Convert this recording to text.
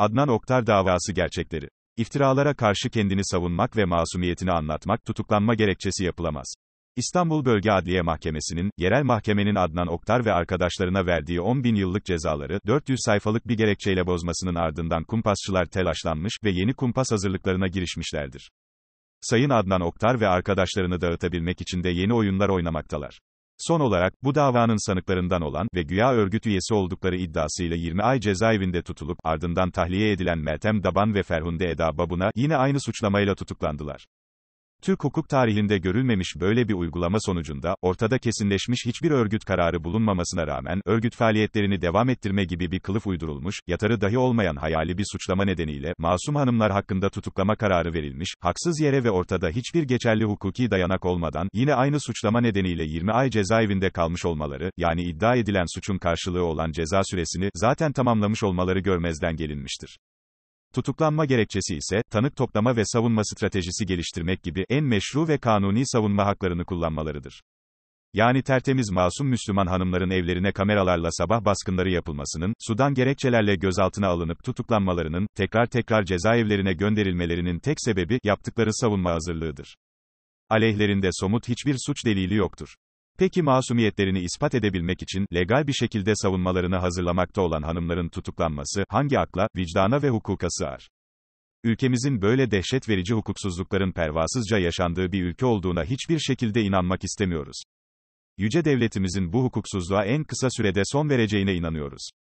Adnan Oktar davası gerçekleri. İftiralara karşı kendini savunmak ve masumiyetini anlatmak tutuklanma gerekçesi yapılamaz. İstanbul Bölge Adliye Mahkemesi'nin, yerel mahkemenin Adnan Oktar ve arkadaşlarına verdiği 10 bin yıllık cezaları, 400 sayfalık bir gerekçeyle bozmasının ardından kumpasçılar telaşlanmış ve yeni kumpas hazırlıklarına girişmişlerdir. Sayın Adnan Oktar ve arkadaşlarını dağıtabilmek için de yeni oyunlar oynamaktalar. Son olarak, bu davanın sanıklarından olan ve güya örgüt üyesi oldukları iddiasıyla 20 ay cezaevinde tutulup, ardından tahliye edilen Meltem Daban ve Ferhunde Eda Babuna, yine aynı suçlamayla tutuklandılar. Türk hukuk tarihinde görülmemiş böyle bir uygulama sonucunda, ortada kesinleşmiş hiçbir örgüt kararı bulunmamasına rağmen, örgüt faaliyetlerini devam ettirme gibi bir kılıf uydurulmuş, yatarı dahi olmayan hayali bir suçlama nedeniyle, masum hanımlar hakkında tutuklama kararı verilmiş, haksız yere ve ortada hiçbir geçerli hukuki dayanak olmadan, yine aynı suçlama nedeniyle 20 ay cezaevinde kalmış olmaları, yani iddia edilen suçun karşılığı olan ceza süresini, zaten tamamlamış olmaları görmezden gelinmiştir. Tutuklanma gerekçesi ise, tanık toplama ve savunma stratejisi geliştirmek gibi en meşru ve kanuni savunma haklarını kullanmalarıdır. Yani tertemiz masum Müslüman hanımların evlerine kameralarla sabah baskınları yapılmasının, sudan gerekçelerle gözaltına alınıp tutuklanmalarının, tekrar tekrar cezaevlerine gönderilmelerinin tek sebebi, yaptıkları savunma hazırlığıdır. Aleyhlerinde somut hiçbir suç delili yoktur. Peki masumiyetlerini ispat edebilmek için legal bir şekilde savunmalarını hazırlamakta olan hanımların tutuklanması hangi akla, vicdana ve hukuka sığar? Ülkemizin böyle dehşet verici hukuksuzlukların pervasızca yaşandığı bir ülke olduğuna hiçbir şekilde inanmak istemiyoruz. Yüce devletimizin bu hukuksuzluğa en kısa sürede son vereceğine inanıyoruz.